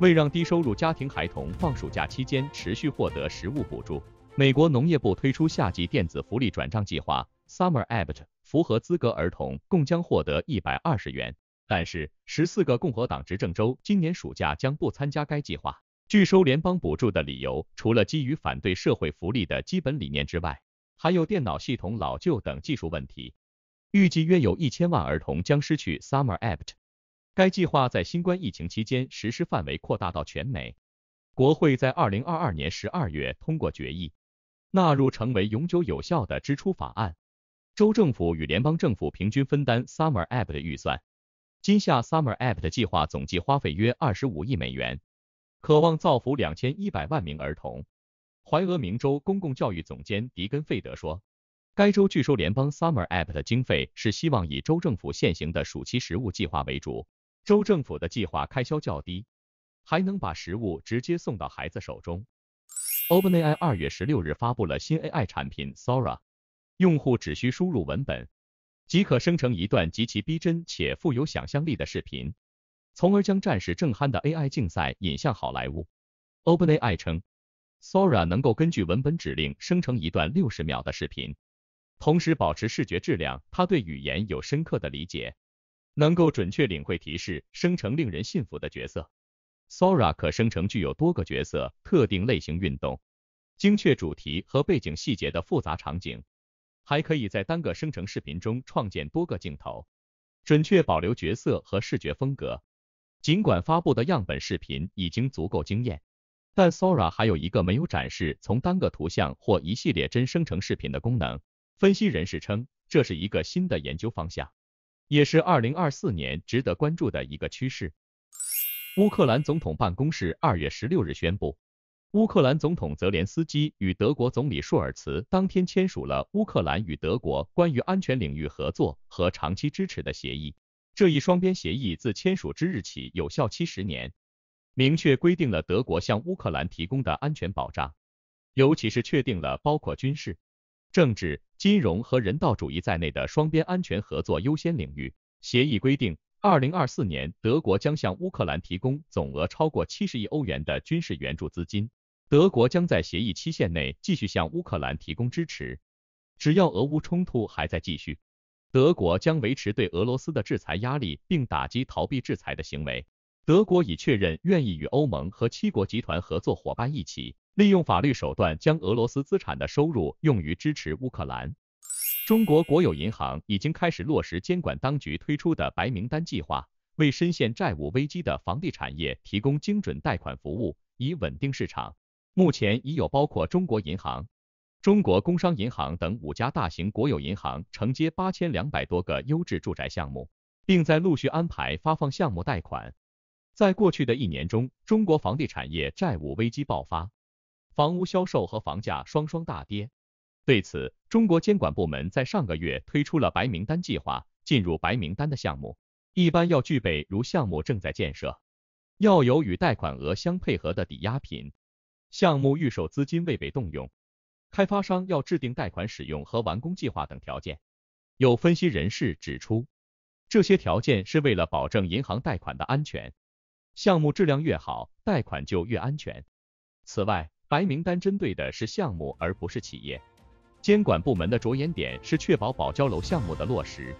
为让低收入家庭孩童放暑假期间持续获得食物补助，美国农业部推出夏季电子福利转账计划 （Summer a b t 符合资格儿童共将获得一百二十元。但是，十四个共和党执政州今年暑假将不参加该计划。拒收联邦补助的理由，除了基于反对社会福利的基本理念之外，还有电脑系统老旧等技术问题。预计约有一千万儿童将失去 Summer a b t 该计划在新冠疫情期间实施范围扩大到全美。国会在二零二二年十二月通过决议，纳入成为永久有效的支出法案。州政府与联邦政府平均分担 Summer App 的预算。今夏 Summer App 的计划总计花费约二十五亿美元，渴望造福两千一百万名儿童。怀俄明州公共教育总监迪根费德说，该州拒收联邦 Summer App 的经费，是希望以州政府现行的暑期食物计划为主。州政府的计划开销较低，还能把食物直接送到孩子手中。OpenAI 二月十六日发布了新 AI 产品 Sora，用户只需输入文本，即可生成一段极其逼真且富有想象力的视频，从而将战时正酣的 AI 竞赛引向好莱坞。OpenAI 称，Sora 能够根据文本指令生成一段六十秒的视频，同时保持视觉质量。它对语言有深刻的理解。能够准确领会提示，生成令人信服的角色。Sora 可生成具有多个角色、特定类型运动、精确主题和背景细节的复杂场景，还可以在单个生成视频中创建多个镜头，准确保留角色和视觉风格。尽管发布的样本视频已经足够惊艳，但 Sora 还有一个没有展示从单个图像或一系列帧生成视频的功能。分析人士称，这是一个新的研究方向。也是二零二四年值得关注的一个趋势。乌克兰总统办公室二月十六日宣布，乌克兰总统泽连斯基与德国总理舒尔茨当天签署了乌克兰与德国关于安全领域合作和长期支持的协议。这一双边协议自签署之日起有效期十年，明确规定了德国向乌克兰提供的安全保障，尤其是确定了包括军事。政治、金融和人道主义在内的双边安全合作优先领域协议规定，二零二四年德国将向乌克兰提供总额超过七十亿欧元的军事援助资金。德国将在协议期限内继续向乌克兰提供支持，只要俄乌冲突还在继续，德国将维持对俄罗斯的制裁压力，并打击逃避制裁的行为。德国已确认愿意与欧盟和七国集团合作伙伴一起。利用法律手段将俄罗斯资产的收入用于支持乌克兰。中国国有银行已经开始落实监管当局推出的白名单计划，为深陷债务危机的房地产业提供精准贷款服务，以稳定市场。目前已有包括中国银行、中国工商银行等五家大型国有银行承接八千两百多个优质住宅项目，并在陆续安排发放项目贷款。在过去的一年中，中国房地产业债务危机爆发。房屋销售和房价双双大跌。对此，中国监管部门在上个月推出了白名单计划。进入白名单的项目，一般要具备如项目正在建设，要有与贷款额相配合的抵押品，项目预售资金未被动用，开发商要制定贷款使用和完工计划等条件。有分析人士指出，这些条件是为了保证银行贷款的安全。项目质量越好，贷款就越安全。此外，白名单针对的是项目，而不是企业。监管部门的着眼点是确保保交楼项目的落实。